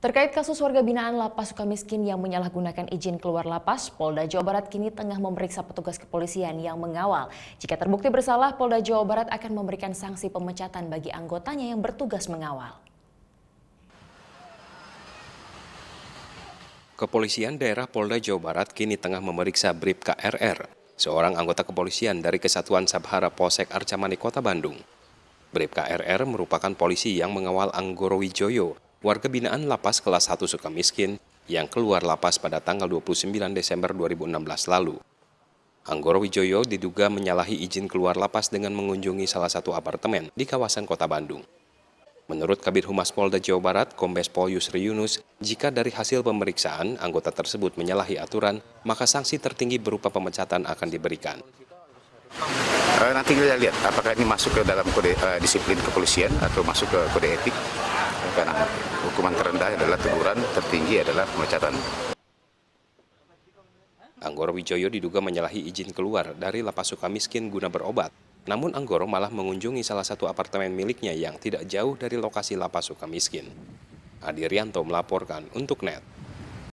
Terkait kasus warga binaan lapas suka miskin yang menyalahgunakan izin keluar lapas, Polda Jawa Barat kini tengah memeriksa petugas kepolisian yang mengawal. Jika terbukti bersalah, Polda Jawa Barat akan memberikan sanksi pemecatan bagi anggotanya yang bertugas mengawal. Kepolisian daerah Polda Jawa Barat kini tengah memeriksa Brip KRR, seorang anggota kepolisian dari Kesatuan Sabhara Polsek Arcamani Kota Bandung. Brip KRR merupakan polisi yang mengawal Anggoro Wijoyo, warga binaan lapas kelas 1 Sukamiskin yang keluar lapas pada tanggal 29 Desember 2016 lalu. Anggoro Wijoyo diduga menyalahi izin keluar lapas dengan mengunjungi salah satu apartemen di kawasan kota Bandung. Menurut Kabit Humas Polda Jawa Barat, Kombes Pol Yusri Yunus, jika dari hasil pemeriksaan anggota tersebut menyalahi aturan, maka sanksi tertinggi berupa pemecatan akan diberikan. Eh, nanti kita lihat apakah ini masuk ke dalam kode uh, disiplin kepolisian atau masuk ke kode etik karena hukuman terendah adalah teguran, tertinggi adalah pemecatan. Anggoro Wijoyo diduga menyalahi izin keluar dari lapas suka miskin guna berobat. Namun Anggoro malah mengunjungi salah satu apartemen miliknya yang tidak jauh dari lokasi lapas suka miskin. Adi Rianto melaporkan untuk NET.